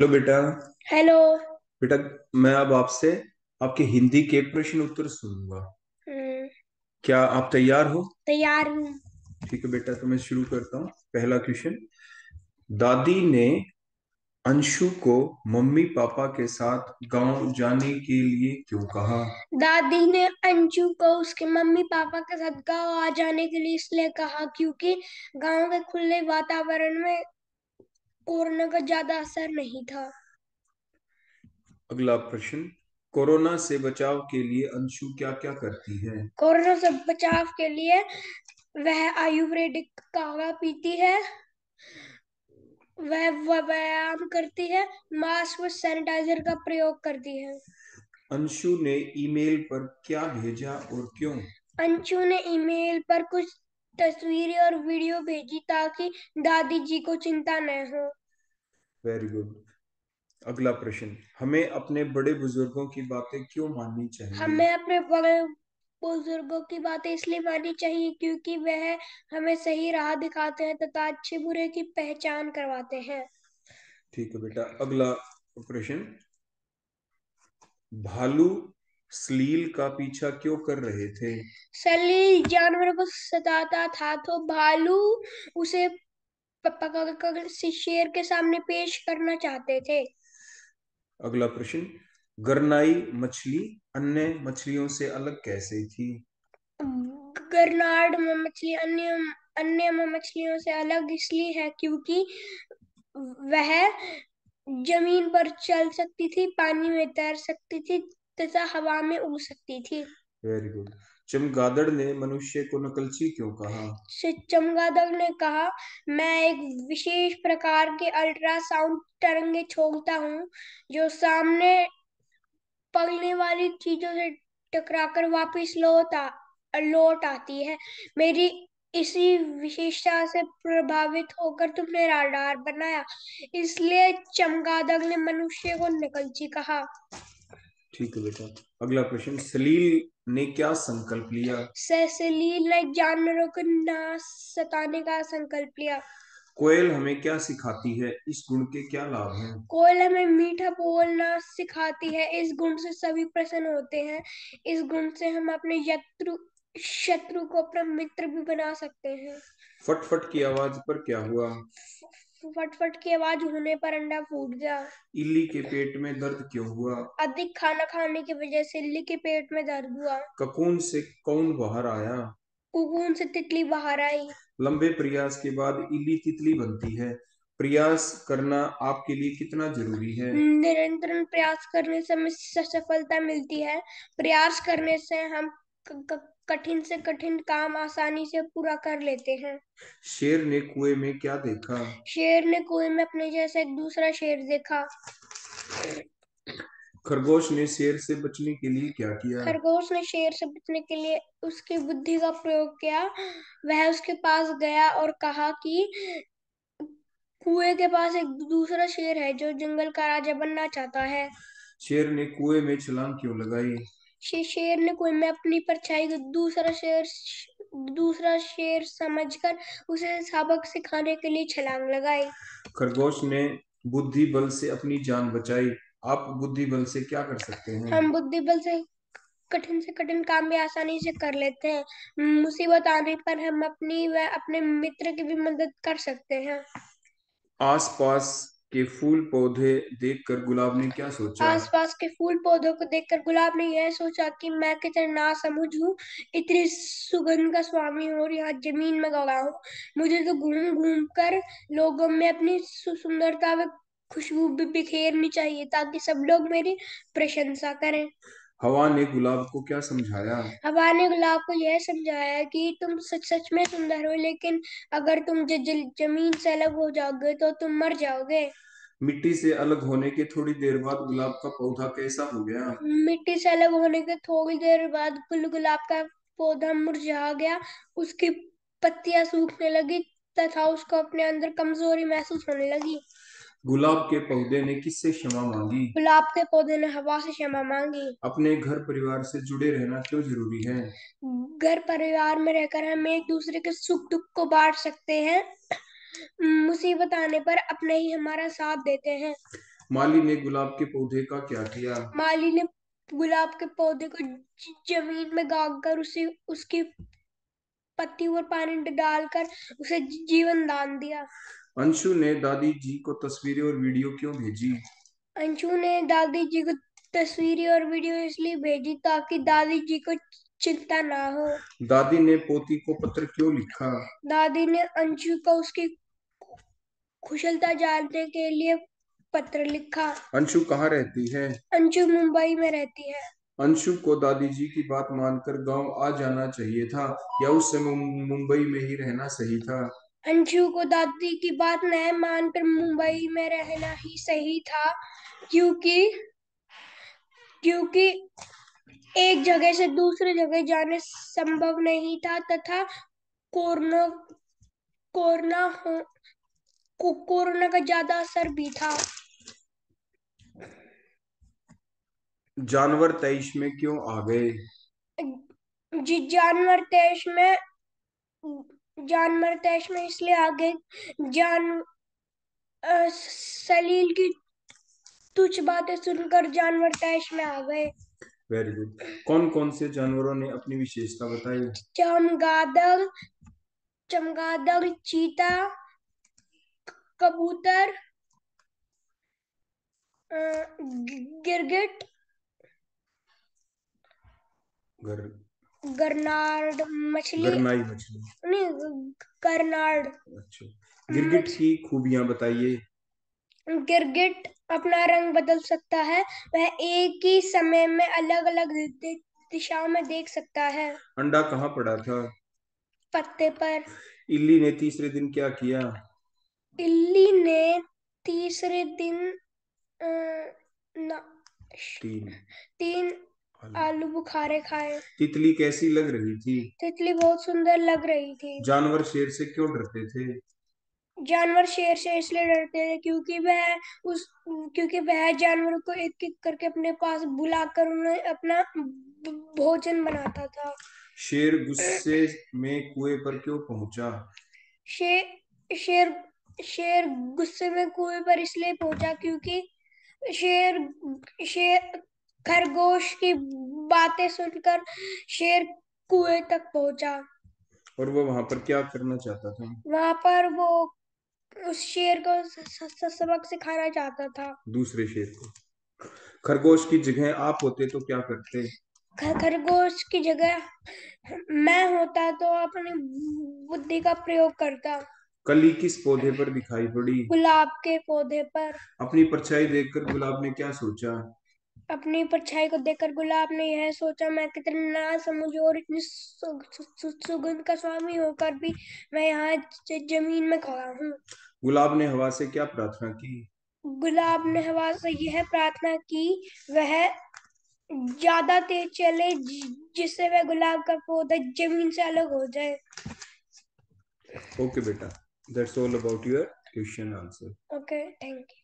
Hello बेटा hello बेटा मैं अब आपसे आपके हिंदी के प्रश्न उत्तर सुनूंगा हम्म। क्या आप तैयार हो तैयार हूँ ठीक है बेटा तो मैं शुरू करता हूँ पहला क्वेश्चन दादी ने अंशु को मम्मी पापा के साथ गांव जाने के लिए क्यों कहा दादी ने अंशु को उसके मम्मी पापा के साथ गांव आ जाने के लिए इसलिए कहा क्योंकि गांव के खुले वातावरण में कोरोना का ज्यादा असर नहीं था अगला प्रश्न कोरोना से बचाव के लिए अंशु क्या क्या करती है कोरोना से बचाव के लिए वह आयुर्वेदिक कावा पीती है वह व्यायाम करती है मास्क व सैनिटाइजर का प्रयोग करती है अंशु ने ईमेल पर क्या भेजा और क्यों अंशु ने ईमेल पर कुछ तस्वीरें और वीडियो भेजी ताकि दादी जी को चिंता न हो वेरी गुड अगला प्रश्न हमें अपने बड़े बुजुर्गों की बातें क्यों माननी चाहिए हमें अपने बड़े बुजुर्गों की बातें इसलिए माननी चाहिए क्योंकि वह हमें सही राह दिखाते हैं तथा अच्छे बुरे की पहचान करवाते हैं ठीक है बेटा अगला प्रश्न भालू सलील का पीछा क्यों कर रहे थे सलील जानवर को सताता था तो भालू उसे पकड़कर शेर के सामने पेश करना चाहते थे अगला प्रश्न गरनाई मछली अन्य मछलियों से अलग कैसे थी गरनाड मछली अन्य अन्य मछलियों से अलग इसलिए है क्योंकि वह जमीन पर चल सकती थी पानी में तैर सकती थी तथा हवा में उड़ सकती थी वेरी गुड चमगादड़ ने मनुष्य को नकलची क्यों कहा चमगादड़ ने कहा मैं एक विशेष प्रकार के अल्ट्रासाउंड तरंगे छोड़ता हूँ जो सामने पगने वाली चीजों से टकराकर वापस लौट आ लौट आती है मेरी इसी विशेषता से प्रभावित होकर तुमने राडार बनाया इसलिए चमगादड़ ने मनुष्य को नकलची कहा ठीक है बेटा अगला प्रश्न सलील ने क्या संकल्प लिया सलील ने जानवरों को ना सताने का संकल्प लिया कोयल हमें क्या सिखाती है इस गुण के क्या लाभ हैं? कोयल हमें मीठा बोलना सिखाती है इस गुण से सभी प्रसन्न होते हैं इस गुण से हम अपने यत्रु शत्रु को अपना मित्र भी बना सकते हैं फटफट की आवाज पर क्या हुआ फटफट की आवाज होने पर अंडा फूट गया इल्ली के पेट में दर्द क्यों हुआ अधिक खाना खाने की वजह से इल्ली के पेट में दर्द हुआ ककून से कौन बाहर आया ककून से तितली बाहर आई लंबे प्रयास के बाद इल्ली तितली बनती है प्रयास करना आपके लिए कितना जरूरी है हम्म, निरंतर प्रयास करने से हमें सफलता मिलती है प्रयास करने से हम कठिन से कठिन काम आसानी से पूरा कर लेते हैं शेर ने कुएं में क्या देखा शेर ने कुएं में अपने जैसा एक दूसरा शेर देखा खरगोश ने शेर से बचने के लिए क्या किया खरगोश ने शेर से बचने के लिए उसकी बुद्धि का प्रयोग किया वह उसके पास गया और कहा कि कुएं के पास एक दूसरा शेर है जो जंगल का राजा बनना चाहता है शेर ने कुएं में छलांग क्यों लगाई शेर ने कुएं में अपनी परछाई को दूसरा शेर दूसरा शेर समझकर उसे सबक सिखाने के लिए छलांग लगाई खरगोश ने बुद्धि बल से अपनी जान बचाई आप बुद्धि बल से क्या कर सकते हैं हम बुद्धि बल से कठिन से कठिन काम भी आसानी से कर लेते हैं मुसीबत आने पर हम अपनी व अपने मित्र की भी मदद कर सकते हैं आसपास के फूल पौधे देखकर गुलाब ने क्या सोचा आसपास के फूल पौधों को देखकर गुलाब ने यह सोचा कि मैं कितना ना समझ हूँ इतनी सुगंध का स्वामी और यहाँ जमीन में गड़ा हूँ मुझे तो घूम घूम कर लोगों में अपनी सुंदरता व खुशबू भी बिखेरनी चाहिए ताकि सब लोग मेरी प्रशंसा करें हवा ने गुलाब को क्या समझाया हवा ने गुलाब को यह समझाया कि तुम सच सच में सुंदर हो लेकिन अगर तुम ज, ज, जमीन से अलग हो जाओगे तो तुम मर जाओगे मिट्टी से अलग होने के थोड़ी देर बाद गुलाब का पौधा कैसा हो गया मिट्टी से अलग होने के थोड़ी देर बाद गुलाब का पौधा मुरझा गया उसकी पत्तियां सूखने लगी तथा उसको अपने अंदर कमजोरी महसूस होने लगी गुलाब के पौधे ने किससे क्षमा मांगी गुलाब के पौधे ने हवा से क्षमा मांगी अपने घर परिवार से जुड़े रहना क्यों जरूरी है घर परिवार में रहकर हम एक दूसरे के सुख दुख को बांट सकते हैं मुसीबत आने पर अपने ही हमारा साथ देते हैं माली ने गुलाब के पौधे का क्या किया माली ने गुलाब के पौधे को जमीन में गाग कर उसे उसकी पत्ती और पानी डालकर उसे जीवन दान दिया अंशु ने दादी जी को तस्वीरें और वीडियो क्यों भेजी अंशु ने दादी जी को तस्वीरें और वीडियो इसलिए भेजी ताकि दादी जी को चिंता ना हो दादी ने पोती को पत्र क्यों लिखा दादी ने अंशु को उसकी कुशलता जानने के लिए पत्र लिखा अंशु कहाँ रहती है अंशु मुंबई में रहती है अंशु को दादी जी की बात मानकर गांव आ जाना चाहिए था या उस समय मुंबई में ही रहना सही था अंशु को दादी की बात न मानकर मुंबई में रहना ही सही था क्योंकि क्योंकि एक जगह से दूसरी जगह जाने संभव नहीं था तथा कोरोना कोरोना को, कोरोना का ज्यादा असर भी था जानवर तेईस में क्यों आ गए जी जानवर तेईस में जानवर तैश तो में इसलिए आगे जान सलील की तुच्छ बातें सुनकर जानवर तैश तो में आ गए वेरी गुड कौन कौन से जानवरों ने अपनी विशेषता बताई चमगादड़ चमगादड़ चीता कबूतर गिरगिट गर... गर्नार्ड मछली गर्नाई मछली नहीं गर्नार्ड अच्छा गिरगिट की खूबियां बताइए गिरगिट अपना रंग बदल सकता है वह एक ही समय में अलग अलग दिशाओं में देख सकता है अंडा कहाँ पड़ा था पत्ते पर इल्ली ने तीसरे दिन क्या किया इल्ली ने तीसरे दिन न, तीन तीन आलू बुखारे खाए तितली कैसी लग रही थी तितली बहुत सुंदर लग रही थी जानवर शेर से क्यों डरते थे जानवर शेर से इसलिए डरते थे क्योंकि वह उस क्योंकि वह जानवर को एक एक करके अपने पास बुलाकर उन्हें अपना भोजन बनाता था शेर गुस्से में कुएं पर क्यों पहुंचा शेर शेर शेर गुस्से में कुएं पर इसलिए पहुंचा क्योंकि शेर शेर खरगोश की बातें सुनकर शेर कुएं तक पहुंचा और वो वहां पर क्या करना चाहता था वहां पर वो उस शेर को सबक सिखाना चाहता था दूसरे शेर को खरगोश की जगह आप होते तो क्या करते खरगोश की जगह मैं होता तो अपनी बुद्धि का प्रयोग करता कली किस पौधे पर दिखाई पड़ी गुलाब के पौधे पर अपनी परछाई देखकर गुलाब ने क्या सोचा अपनी परछाई को देखकर गुलाब ने यह सोचा मैं कितना समझ और इतनी सुगंध का स्वामी होकर भी मैं यहाँ जमीन में खड़ा हूँ गुलाब ने हवा से क्या प्रार्थना की गुलाब ने हवा से यह प्रार्थना की वह ज्यादा तेज चले जिससे वह गुलाब का पौधा जमीन से अलग हो जाए ओके okay, बेटा that's all about your question answer okay thank you